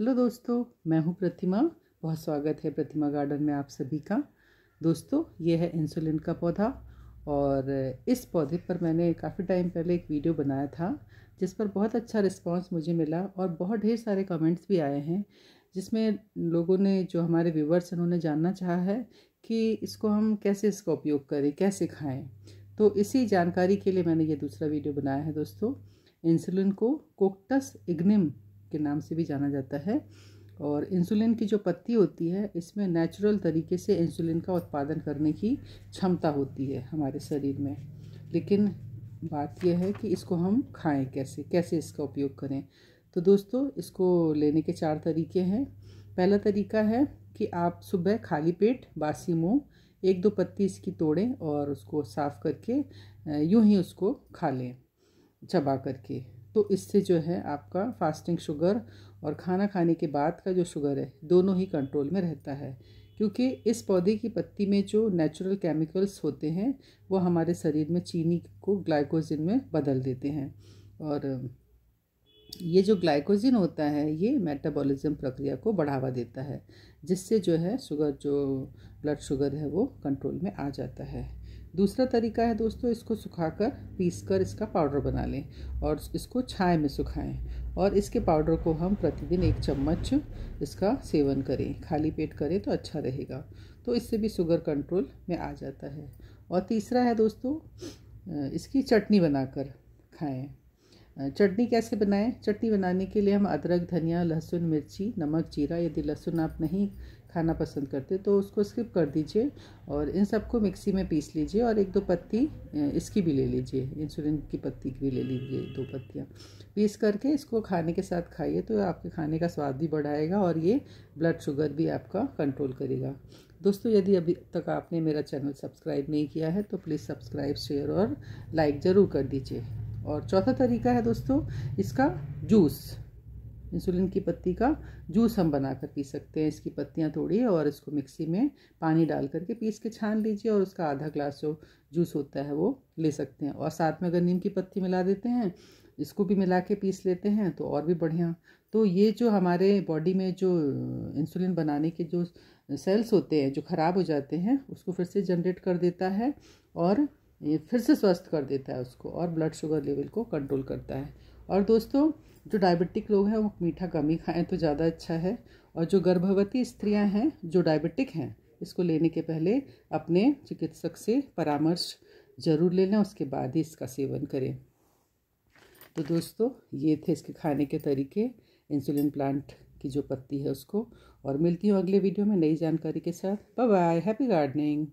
hello दोस्तों मैं हूं प्रतिमा बहुत स्वागत है प्रतिमा गार्डन में आप सभी का दोस्तों ये है इंसुलिन का पौधा और इस पौधे पर मैंने काफ़ी टाइम पहले एक वीडियो बनाया था जिस पर बहुत अच्छा रिस्पांस मुझे मिला और बहुत ढेर सारे कमेंट्स भी आए हैं जिसमें लोगों ने जो हमारे व्यूवर्स उन्होंने जानना चाहा है कि इसको हम कैसे इसका उपयोग करें कैसे खाएं तो इसी जानकारी के लिए मैंने ये दूसरा वीडियो बनाया है दोस्तों इंसुलिन को कोक्टस इग्निम के नाम से भी जाना जाता है और इंसुलिन की जो पत्ती होती है इसमें नेचुरल तरीके से इंसुलिन का उत्पादन करने की क्षमता होती है हमारे शरीर में लेकिन बात यह है कि इसको हम खाएं कैसे कैसे इसका उपयोग करें तो दोस्तों इसको लेने के चार तरीके हैं पहला तरीका है कि आप सुबह खाली पेट बासी मुँह एक दो पत्ती इसकी तोड़ें और उसको साफ़ करके यूं ही उसको खा लें चबा करके तो इससे जो है आपका फास्टिंग शुगर और खाना खाने के बाद का जो शुगर है दोनों ही कंट्रोल में रहता है क्योंकि इस पौधे की पत्ती में जो नेचुरल केमिकल्स होते हैं वो हमारे शरीर में चीनी को ग्लाइकोजिन में बदल देते हैं और ये जो ग्लाइकोजन होता है ये मेटाबॉलिज्म प्रक्रिया को बढ़ावा देता है जिससे जो है शुगर जो ब्लड शुगर है वो कंट्रोल में आ जाता है दूसरा तरीका है दोस्तों इसको सुखाकर पीस कर इसका पाउडर बना लें और इसको छाए में सुखाएं और इसके पाउडर को हम प्रतिदिन एक चम्मच इसका सेवन करें खाली पेट करें तो अच्छा रहेगा तो इससे भी शुगर कंट्रोल में आ जाता है और तीसरा है दोस्तों इसकी चटनी बनाकर खाएं चटनी कैसे बनाएं चटनी बनाने के लिए हम अदरक धनिया लहसुन मिर्ची नमक जीरा यदि लहसुन आप नहीं खाना पसंद करते तो उसको स्किप कर दीजिए और इन सबको मिक्सी में पीस लीजिए और एक दो पत्ती इसकी भी ले लीजिए इंसुलिन की पत्ती की भी ले लीजिए दो पत्तियाँ पीस करके इसको खाने के साथ खाइए तो आपके खाने का स्वाद भी बढ़ाएगा और ये ब्लड शुगर भी आपका कंट्रोल करेगा दोस्तों यदि अभी तक आपने मेरा चैनल सब्सक्राइब नहीं किया है तो प्लीज़ सब्सक्राइब शेयर और लाइक ज़रूर कर दीजिए और चौथा तरीका है दोस्तों इसका जूस इंसुलिन की पत्ती का जूस हम बना कर पी सकते हैं इसकी पत्तियाँ थोड़ी और इसको मिक्सी में पानी डाल करके पीस के छान लीजिए और उसका आधा ग्लास जो जूस होता है वो ले सकते हैं और साथ में अगर नीम की पत्ती मिला देते हैं इसको भी मिला के पीस लेते हैं तो और भी बढ़िया तो ये जो हमारे बॉडी में जो इंसुलिन बनाने के जो सेल्स होते हैं जो ख़राब हो जाते हैं उसको फिर से जनरेट कर देता है और ये फिर से स्वस्थ कर देता है उसको और ब्लड शुगर लेवल को कंट्रोल करता है और दोस्तों जो डायबिटिक लोग हैं वो मीठा कम ही खाएँ तो ज़्यादा अच्छा है और जो गर्भवती स्त्रियाँ हैं जो डायबिटिक हैं इसको लेने के पहले अपने चिकित्सक से परामर्श ज़रूर ले लें उसके बाद ही इसका सेवन करें तो दोस्तों ये थे इसके खाने के तरीके इंसुलिन प्लांट की जो पत्ती है उसको और मिलती हूँ अगले वीडियो में नई जानकारी के साथ बाय बाय हैप्पी गार्डनिंग